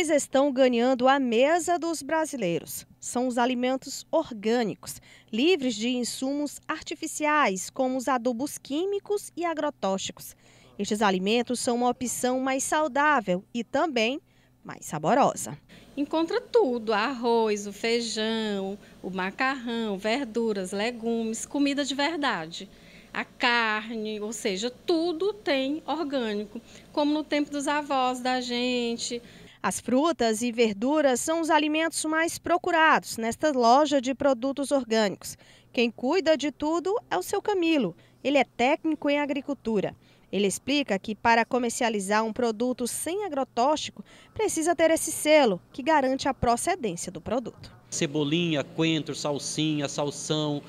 Eles estão ganhando a mesa dos brasileiros. São os alimentos orgânicos, livres de insumos artificiais, como os adubos químicos e agrotóxicos. Estes alimentos são uma opção mais saudável e também mais saborosa. Encontra tudo: arroz, o feijão, o macarrão, verduras, legumes, comida de verdade. A carne, ou seja, tudo tem orgânico, como no tempo dos avós da gente. As frutas e verduras são os alimentos mais procurados nesta loja de produtos orgânicos. Quem cuida de tudo é o seu Camilo. Ele é técnico em agricultura. Ele explica que para comercializar um produto sem agrotóxico, precisa ter esse selo que garante a procedência do produto. Cebolinha, coentro, salsinha, salsão,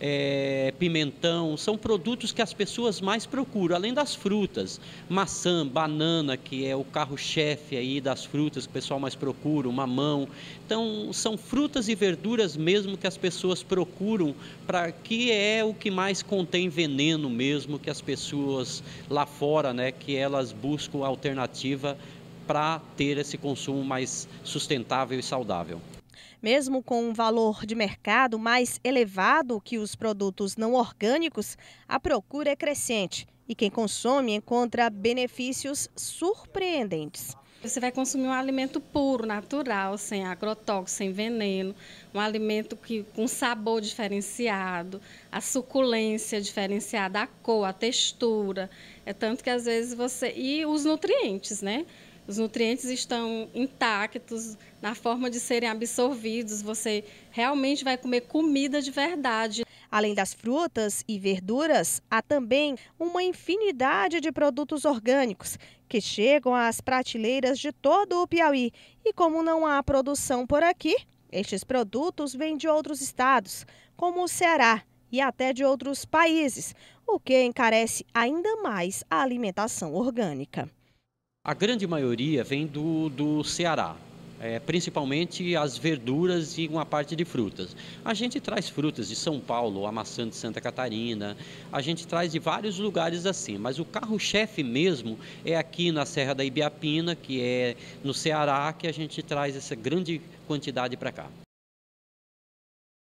é, pimentão, são produtos que as pessoas mais procuram, além das frutas, maçã, banana, que é o carro-chefe aí das frutas que o pessoal mais procura, mamão. Então, são frutas e verduras mesmo que as pessoas procuram, para que é o que mais contém veneno mesmo que as pessoas lá fora, né, que elas buscam alternativa para ter esse consumo mais sustentável e saudável. Mesmo com um valor de mercado mais elevado que os produtos não orgânicos, a procura é crescente e quem consome encontra benefícios surpreendentes. Você vai consumir um alimento puro, natural, sem agrotóxico, sem veneno, um alimento que, com sabor diferenciado, a suculência diferenciada, a cor, a textura. É tanto que às vezes você. E os nutrientes, né? os nutrientes estão intactos, na forma de serem absorvidos, você realmente vai comer comida de verdade. Além das frutas e verduras, há também uma infinidade de produtos orgânicos que chegam às prateleiras de todo o Piauí. E como não há produção por aqui, estes produtos vêm de outros estados, como o Ceará e até de outros países, o que encarece ainda mais a alimentação orgânica. A grande maioria vem do, do Ceará, é, principalmente as verduras e uma parte de frutas. A gente traz frutas de São Paulo, a maçã de Santa Catarina, a gente traz de vários lugares assim, mas o carro-chefe mesmo é aqui na Serra da Ibiapina, que é no Ceará, que a gente traz essa grande quantidade para cá.